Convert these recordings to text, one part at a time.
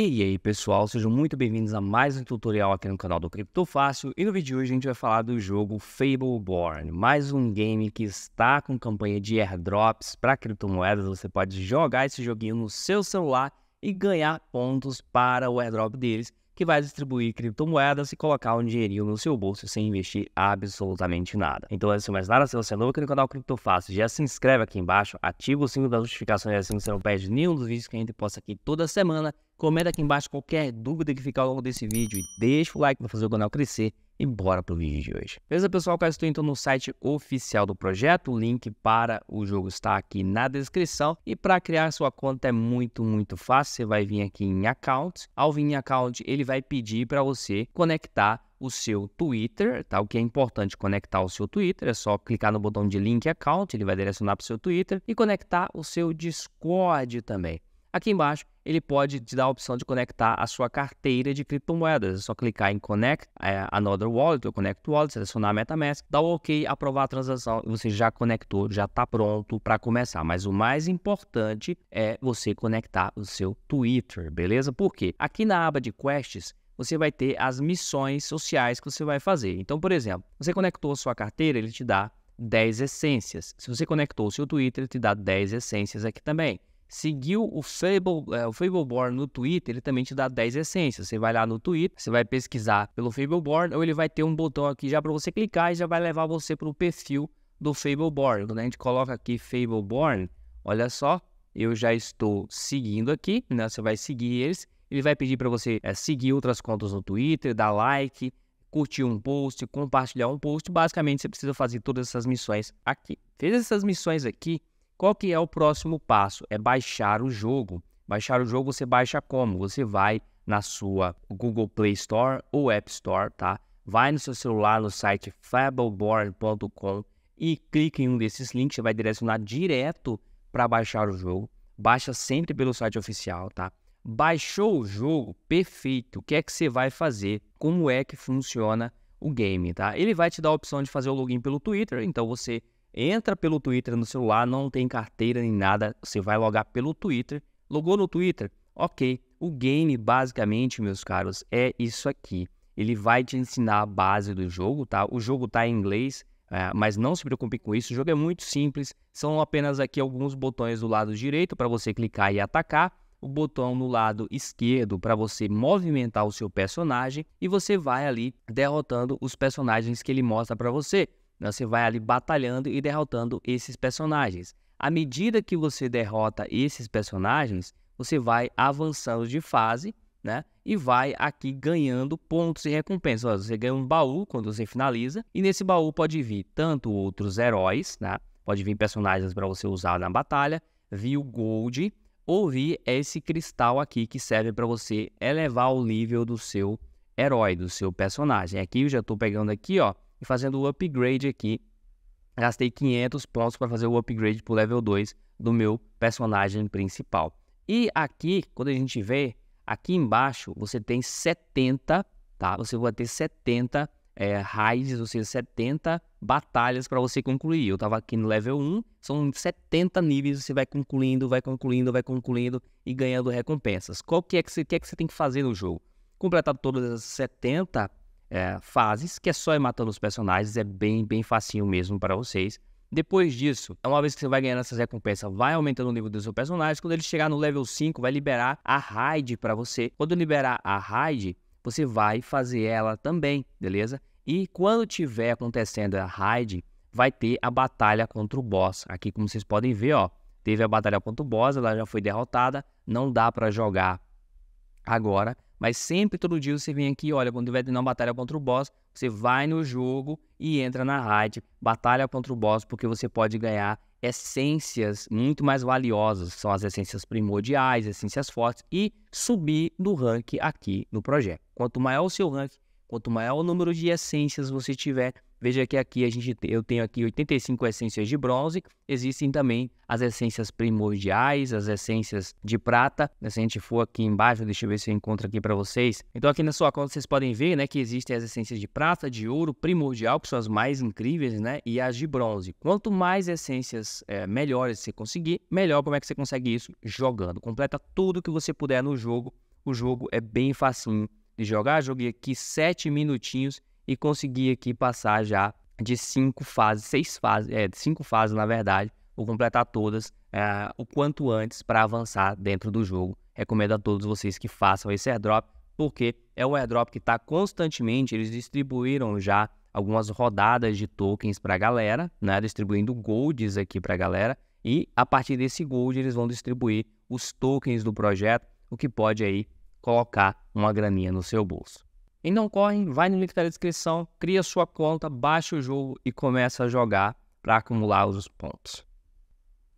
E aí pessoal, sejam muito bem-vindos a mais um tutorial aqui no canal do Cripto Fácil e no vídeo de hoje a gente vai falar do jogo Fableborn, mais um game que está com campanha de airdrops para criptomoedas, você pode jogar esse joguinho no seu celular e ganhar pontos para o airdrop deles, que vai distribuir criptomoedas e colocar um dinheirinho no seu bolso sem investir absolutamente nada. Então, antes de mais nada, se você é novo aqui no canal Cripto Fácil, já se inscreve aqui embaixo, ativa o sininho das notificações, assim você não perde nenhum dos vídeos que a gente posta aqui toda semana Comenta aqui embaixo qualquer dúvida que ficar ao longo desse vídeo e deixa o like para fazer o canal crescer e bora pro vídeo de hoje. Beleza, pessoal? Caso estou então no site oficial do projeto, o link para o jogo está aqui na descrição. E para criar sua conta é muito, muito fácil. Você vai vir aqui em Account. Ao vir em Account, ele vai pedir para você conectar o seu Twitter, tá? O que é importante conectar o seu Twitter, é só clicar no botão de link account, ele vai direcionar para o seu Twitter e conectar o seu Discord também. Aqui embaixo, ele pode te dar a opção de conectar a sua carteira de criptomoedas. É só clicar em Connect é, Another Wallet ou Connect Wallet, selecionar a MetaMask, dar o OK, aprovar a transação e você já conectou, já está pronto para começar. Mas o mais importante é você conectar o seu Twitter, beleza? Por quê? Aqui na aba de Quests, você vai ter as missões sociais que você vai fazer. Então, por exemplo, você conectou a sua carteira, ele te dá 10 essências. Se você conectou o seu Twitter, ele te dá 10 essências aqui também. Seguiu o Fable, é, o Fableborn no Twitter, ele também te dá 10 essências. Você vai lá no Twitter, você vai pesquisar pelo Fableborn, ou ele vai ter um botão aqui já para você clicar e já vai levar você para o perfil do Fableborn. Quando a gente coloca aqui Fableborn, olha só, eu já estou seguindo aqui, né? Você vai seguir eles. Ele vai pedir para você é, seguir outras contas no Twitter, dar like, curtir um post, compartilhar um post. Basicamente, você precisa fazer todas essas missões aqui. Fez essas missões aqui, qual que é o próximo passo? É baixar o jogo. Baixar o jogo você baixa como? Você vai na sua Google Play Store ou App Store, tá? Vai no seu celular no site fableboard.com e clica em um desses links, você vai direcionar direto para baixar o jogo. Baixa sempre pelo site oficial, tá? Baixou o jogo, perfeito. O que é que você vai fazer? Como é que funciona o game, tá? Ele vai te dar a opção de fazer o login pelo Twitter, então você Entra pelo Twitter no celular, não tem carteira nem nada, você vai logar pelo Twitter. Logou no Twitter? Ok. O game, basicamente, meus caros, é isso aqui. Ele vai te ensinar a base do jogo, tá? O jogo tá em inglês, é, mas não se preocupe com isso, o jogo é muito simples. São apenas aqui alguns botões do lado direito para você clicar e atacar, o botão no lado esquerdo para você movimentar o seu personagem e você vai ali derrotando os personagens que ele mostra para você. Né, você vai ali batalhando e derrotando esses personagens. À medida que você derrota esses personagens, você vai avançando de fase, né? E vai aqui ganhando pontos e recompensas. Você ganha um baú quando você finaliza, e nesse baú pode vir tanto outros heróis, né? Pode vir personagens para você usar na batalha, vir o gold, ou vir esse cristal aqui que serve para você elevar o nível do seu herói, do seu personagem. Aqui eu já estou pegando aqui, ó, e fazendo o upgrade aqui. Gastei 500 pontos para fazer o upgrade para o level 2 do meu personagem principal. E aqui, quando a gente vê, aqui embaixo você tem 70, tá? Você vai ter 70 é, raids, ou seja, 70 batalhas para você concluir. Eu estava aqui no level 1, são 70 níveis, você vai concluindo, vai concluindo, vai concluindo e ganhando recompensas. Qual que é que você, que é que você tem que fazer no jogo? Completar todas as 70 é, fases, que é só ir matando os personagens, é bem, bem facinho mesmo para vocês. Depois disso, uma vez que você vai ganhando essas recompensas, vai aumentando o nível do seu personagem. Quando ele chegar no level 5, vai liberar a raid para você. Quando liberar a raid, você vai fazer ela também, beleza? E quando tiver acontecendo a raid, vai ter a batalha contra o boss. Aqui, como vocês podem ver, ó, teve a batalha contra o boss, ela já foi derrotada, não dá para jogar agora. Mas sempre, todo dia, você vem aqui, olha, quando tiver de uma batalha contra o boss, você vai no jogo e entra na raid, batalha contra o boss, porque você pode ganhar essências muito mais valiosas, são as essências primordiais, essências fortes, e subir no rank aqui no projeto. Quanto maior o seu rank, quanto maior o número de essências você tiver, Veja que aqui a gente eu tenho aqui 85 essências de bronze. Existem também as essências primordiais, as essências de prata. Se a gente for aqui embaixo, deixa eu ver se eu encontro aqui para vocês. Então aqui na sua conta vocês podem ver, né, que existem as essências de prata, de ouro, primordial, que são as mais incríveis, né, e as de bronze. Quanto mais essências é, melhores você conseguir, melhor como é que você consegue isso jogando. Completa tudo que você puder no jogo. O jogo é bem facinho de jogar. Joguei aqui 7 minutinhos e consegui aqui passar já de cinco fases, seis fases, é, cinco fases na verdade, vou completar todas é, o quanto antes para avançar dentro do jogo. Recomendo a todos vocês que façam esse airdrop, porque é um airdrop que está constantemente, eles distribuíram já algumas rodadas de tokens para a galera, né, distribuindo golds aqui para a galera, e a partir desse gold eles vão distribuir os tokens do projeto, o que pode aí colocar uma graninha no seu bolso. E não corre, vai no link da descrição, cria sua conta, baixa o jogo e começa a jogar para acumular os pontos.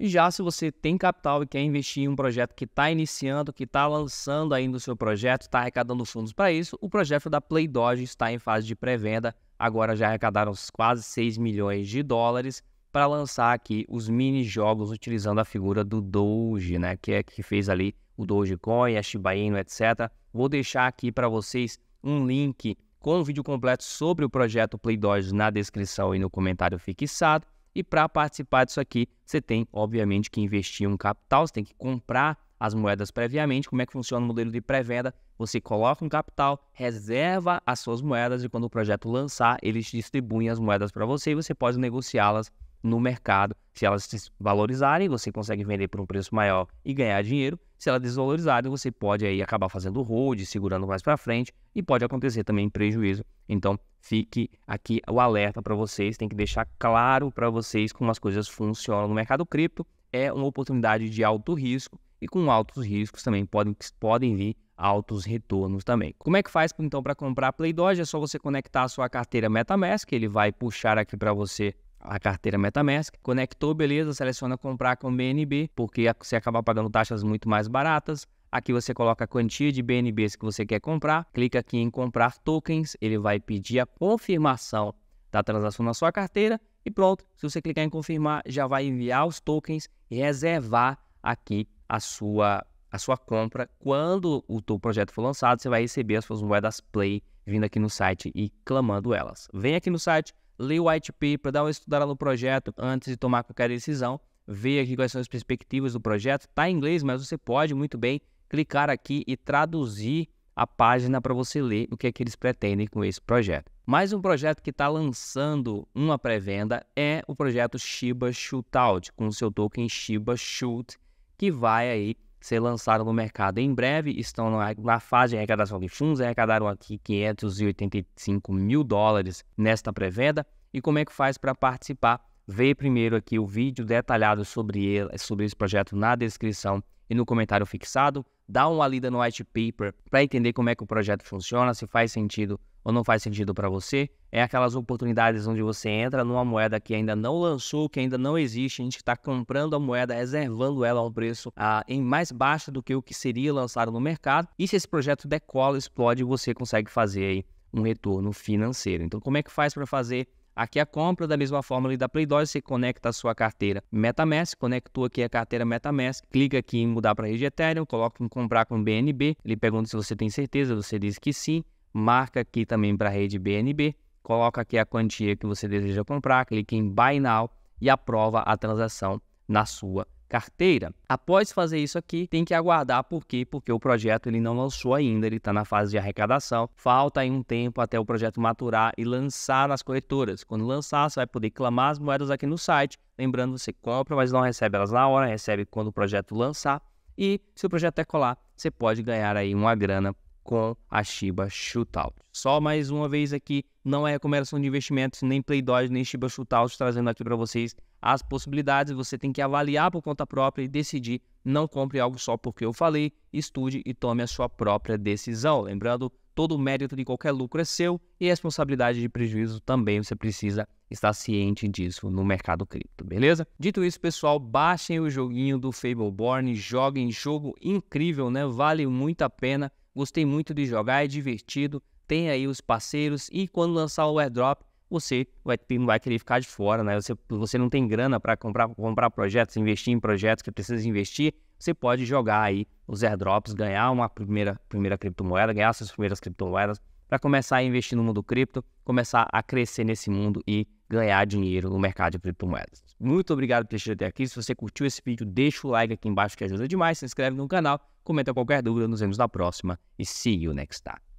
E já se você tem capital e quer investir em um projeto que está iniciando, que está lançando ainda o seu projeto, está arrecadando fundos para isso, o projeto da Play Dodge está em fase de pré-venda. Agora já arrecadaram quase 6 milhões de dólares para lançar aqui os mini jogos utilizando a figura do Doge, né? Que é que fez ali o Dogecoin, a Shiba Inu, etc. Vou deixar aqui para vocês um link com o vídeo completo sobre o projeto Play Dodge na descrição e no comentário fixado. E para participar disso aqui, você tem, obviamente, que investir um capital, você tem que comprar as moedas previamente. Como é que funciona o modelo de pré-venda? Você coloca um capital, reserva as suas moedas e quando o projeto lançar, eles distribuem as moedas para você e você pode negociá-las no mercado. Se elas se valorizarem, você consegue vender por um preço maior e ganhar dinheiro. Se elas desvalorizarem, você pode aí acabar fazendo hold, segurando mais para frente e pode acontecer também prejuízo. Então, fique aqui o alerta para vocês, tem que deixar claro para vocês como as coisas funcionam no mercado cripto. É uma oportunidade de alto risco e com altos riscos também podem, podem vir altos retornos também. Como é que faz então para comprar Play Doge? É só você conectar a sua carteira MetaMask, ele vai puxar aqui para você a carteira MetaMask, conectou, beleza, seleciona comprar com BNB, porque você acaba pagando taxas muito mais baratas. Aqui você coloca a quantia de BNBs que você quer comprar, clica aqui em comprar tokens, ele vai pedir a confirmação da transação na sua carteira e pronto. Se você clicar em confirmar, já vai enviar os tokens e reservar aqui a sua a sua compra. Quando o teu projeto for lançado, você vai receber as suas moedas Play vindo aqui no site e clamando elas. Vem aqui no site, lê o white paper, dar uma estudada no projeto antes de tomar qualquer decisão, ver aqui quais são as perspectivas do projeto. Está em inglês, mas você pode muito bem clicar aqui e traduzir a página para você ler o que é que eles pretendem com esse projeto. Mais um projeto que está lançando uma pré-venda é o projeto Shiba Shootout, com o seu token Shiba Shoot, que vai aí ser lançado no mercado em breve, estão na fase de arrecadação de fundos, arrecadaram aqui 585 mil dólares nesta pré-venda. E como é que faz para participar? Vê primeiro aqui o vídeo detalhado sobre, ele, sobre esse projeto na descrição e no comentário fixado dá uma lida no white paper para entender como é que o projeto funciona, se faz sentido ou não faz sentido para você. É aquelas oportunidades onde você entra numa moeda que ainda não lançou, que ainda não existe, a gente está comprando a moeda, reservando ela a um preço ah, em mais baixo do que o que seria lançado no mercado. E se esse projeto decola, explode, você consegue fazer aí um retorno financeiro. Então, como é que faz para fazer Aqui é a compra, da mesma forma ali da Playdoy, você conecta a sua carteira MetaMask, conectou aqui a carteira MetaMask, clica aqui em mudar para a rede Ethereum, coloca em comprar com BNB, ele pergunta se você tem certeza, você diz que sim, marca aqui também para a rede BNB, coloca aqui a quantia que você deseja comprar, clica em Buy Now e aprova a transação na sua carteira. Após fazer isso aqui, tem que aguardar por quê? Porque o projeto ele não lançou ainda, ele está na fase de arrecadação. Falta aí um tempo até o projeto maturar e lançar nas corretoras. Quando lançar, você vai poder clamar as moedas aqui no site. Lembrando, você compra, mas não recebe elas na hora, recebe quando o projeto lançar. E se o projeto decolar, é você pode ganhar aí uma grana com a Shiba Shootout. Só mais uma vez aqui, não é recomendação de investimentos, nem Play nem Shiba Shootout, trazendo aqui para vocês as possibilidades, você tem que avaliar por conta própria e decidir. Não compre algo só porque eu falei, estude e tome a sua própria decisão. Lembrando, todo o mérito de qualquer lucro é seu e a responsabilidade de prejuízo também você precisa estar ciente disso no mercado cripto, beleza? Dito isso, pessoal, baixem o joguinho do Fableborn, joguem jogo incrível, né? Vale muito a pena. Gostei muito de jogar, é divertido. Tem aí os parceiros e quando lançar o airdrop, você vai, vai querer ficar de fora, né? Você, você não tem grana para comprar, comprar projetos, investir em projetos que precisa investir, você pode jogar aí os airdrops, ganhar uma primeira, primeira criptomoeda, ganhar suas primeiras criptomoedas, para começar a investir no mundo cripto, começar a crescer nesse mundo e ganhar dinheiro no mercado de criptomoedas. Muito obrigado por assistir até aqui. Se você curtiu esse vídeo, deixa o like aqui embaixo que ajuda demais, se inscreve no canal, comenta qualquer dúvida, nos vemos na próxima e see you next time.